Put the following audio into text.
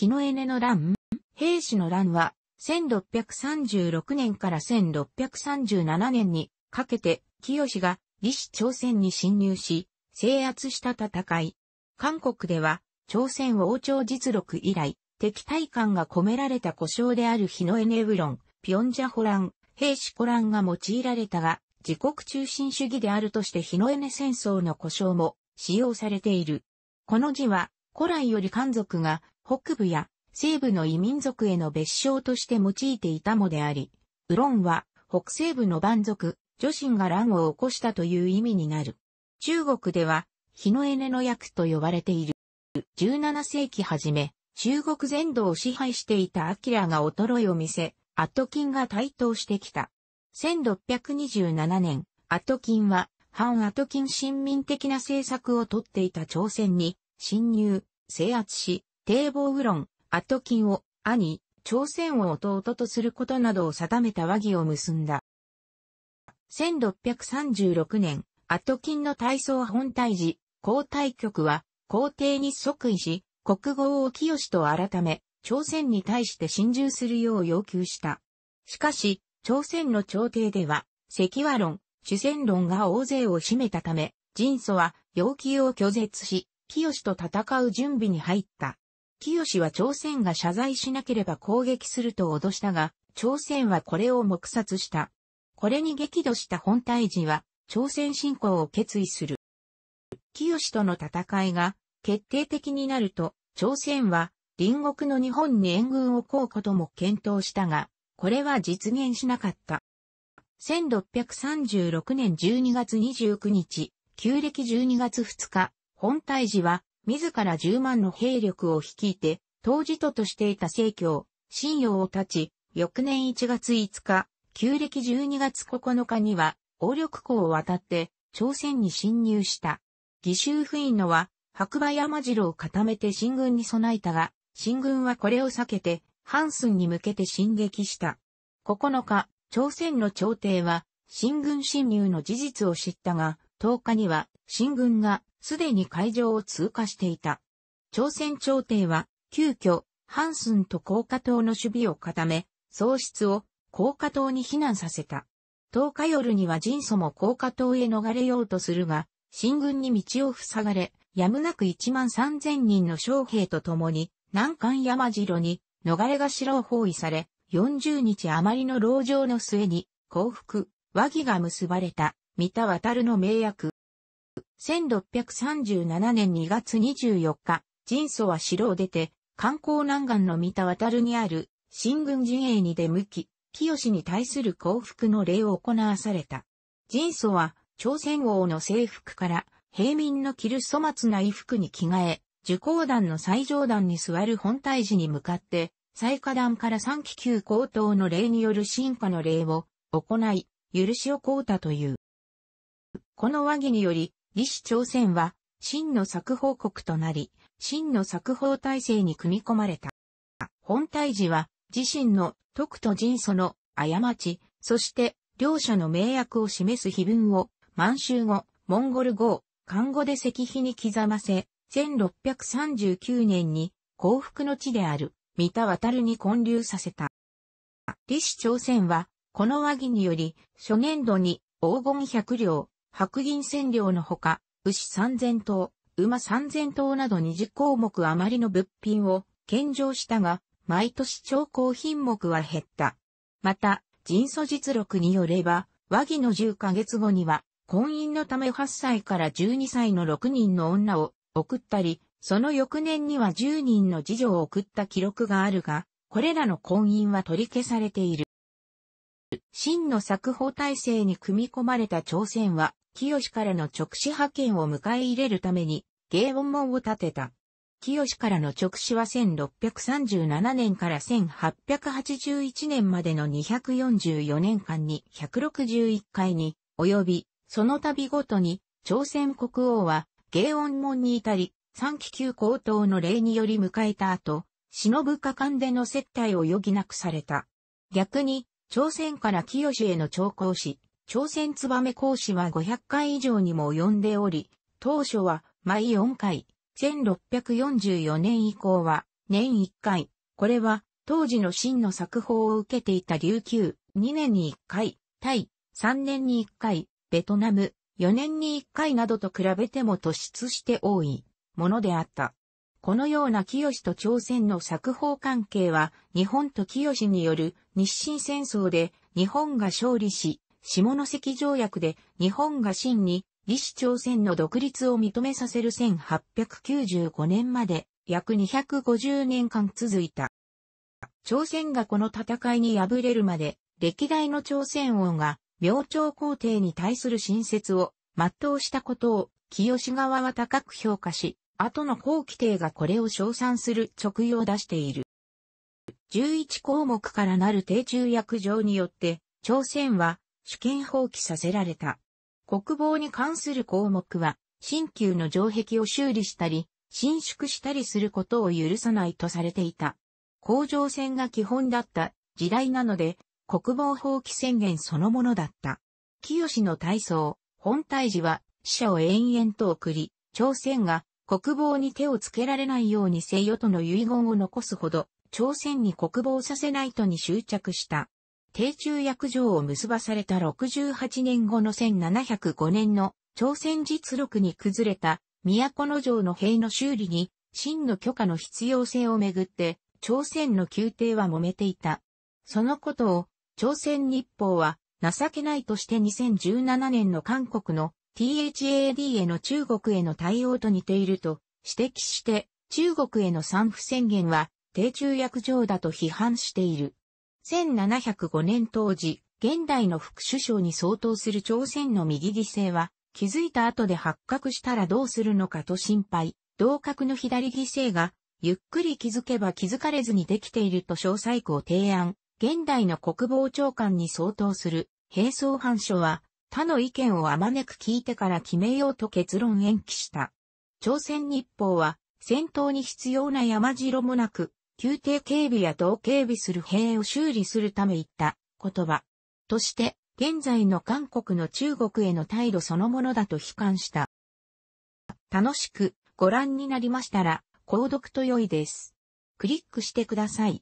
日のエネの乱兵士の乱は、1636年から1637年にかけて、清が李氏朝鮮に侵入し、制圧した戦い。韓国では、朝鮮王朝実録以来、敵対感が込められた故障である日のエネウロン、ピョンジャホラン、兵士コランが用いられたが、自国中心主義であるとして日のエネ戦争の故障も使用されている。この字は古来より漢族が北部や西部の異民族への別称として用いていたもであり、ウロンは北西部の蛮族、女神が乱を起こしたという意味になる。中国では、日のエネの役と呼ばれている。17世紀初め、中国全土を支配していたアキラが衰えを見せ、アトキンが台頭してきた。1627年、アトキンは、反アトキン親民的な政策をとっていた朝鮮に侵入、制圧し、堤防ウロン、アトキンを、兄、朝鮮を弟とすることなどを定めた和議を結んだ。1636年、アトキンの体操本体時、皇太局は、皇帝に即位し、国号を清と改め、朝鮮に対して侵入するよう要求した。しかし、朝鮮の朝廷では、赤和論、主戦論が大勢を占めたため、人祖は要求を拒絶し、清と戦う準備に入った。清は朝鮮が謝罪しなければ攻撃すると脅したが、朝鮮はこれを黙殺した。これに激怒した本体寺は、朝鮮侵攻を決意する。清との戦いが決定的になると、朝鮮は隣国の日本に援軍を行うことも検討したが、これは実現しなかった。1636年12月29日、旧暦12月2日、本体寺は、自ら10万の兵力を率いて、当時ととしていた政教、信用を立ち、翌年1月5日、旧暦12月9日には、王力港を渡って、朝鮮に侵入した。義州府院のは、白馬山城を固めて進軍に備えたが、進軍はこれを避けて、ハンスンに向けて進撃した。9日、朝鮮の朝廷は、進軍侵入の事実を知ったが、10日には、進軍がすでに海上を通過していた。朝鮮朝廷は、急遽、ハンスンと高架島の守備を固め、喪失を高架島に避難させた。10日夜には人祖も高架島へ逃れようとするが、進軍に道を塞がれ、やむなく1万3000人の将兵と共に、南関山城に逃れ頭を包囲され、40日余りの牢城の末に、降伏、和議が結ばれた、三田渡の名役、1637年2月24日、人祖は城を出て、観光南岸の三田渡るにある、新軍陣営に出向き、清に対する降伏の礼を行わされた。人祖は、朝鮮王の制服から、平民の着る粗末な衣服に着替え、受講団の最上段に座る本体寺に向かって、最下段から三気球高等の礼による進化の礼を行い、許しを請うたという。この和議により、李氏朝鮮は、真の作法国となり、真の作法体制に組み込まれた。本体寺は、自身の徳と人祖の過ち、そして両者の名役を示す碑文を満州語、モンゴル語、漢語で石碑に刻ませ、1639年に幸福の地である三田渡るに建立させた。李氏朝鮮は、この和議により、初年度に黄金百両、白銀染料のほか、牛三千頭、馬三千頭など20項目余りの物品を献上したが、毎年超高品目は減った。また、人素実録によれば、和議の10ヶ月後には、婚姻のため8歳から12歳の6人の女を送ったり、その翌年には10人の次女を送った記録があるが、これらの婚姻は取り消されている。真の作法体制に組み込まれた朝鮮は、清からの直視派遣を迎え入れるために、芸音門を建てた。清からの直視は1637年から1881年までの244年間に161回に及び、その度ごとに朝鮮国王は芸音門に至り、三気球高等の礼により迎えた後、忍ぶ果官での接待を余儀なくされた。逆に、朝鮮から清への長江市、朝鮮燕講師は500回以上にも及んでおり、当初は毎4回、1644年以降は年1回、これは当時の真の作法を受けていた琉球、2年に1回、タイ、3年に1回、ベトナム、4年に1回などと比べても突出して多いものであった。このような清と朝鮮の作法関係は、日本と清による日清戦争で日本が勝利し、下関条約で日本が真に、李氏朝鮮の独立を認めさせる1895年まで約250年間続いた。朝鮮がこの戦いに敗れるまで、歴代の朝鮮王が明朝皇帝に対する新説を全うしたことを清側は高く評価し、後の後期定がこれを称賛する直意を出している。11項目からなる定中約上によって、朝鮮は主権放棄させられた。国防に関する項目は、新旧の城壁を修理したり、伸縮したりすることを許さないとされていた。甲状腺が基本だった時代なので、国防放棄宣言そのものだった。清の体操、本体時は死者を延々と送り、朝鮮が国防に手をつけられないようにせよとの遺言を残すほど、朝鮮に国防させないとに執着した。定中約定を結ばされた68年後の1705年の朝鮮実録に崩れた都城の兵の修理に真の許可の必要性をめぐって朝鮮の宮廷は揉めていた。そのことを朝鮮日報は情けないとして2017年の韓国の THAD への中国への対応と似ていると指摘して、中国への産婦宣言は、低中約上だと批判している。1705年当時、現代の副首相に相当する朝鮮の右犠牲は、気づいた後で発覚したらどうするのかと心配、同格の左犠牲が、ゆっくり気づけば気づかれずにできていると詳細句を提案、現代の国防長官に相当する、兵装反書は、他の意見をあまねく聞いてから決めようと結論延期した。朝鮮日報は、戦闘に必要な山城もなく、宮廷警備や同警備する兵を修理するため言った言葉として、現在の韓国の中国への態度そのものだと悲観した。楽しくご覧になりましたら、購読と良いです。クリックしてください。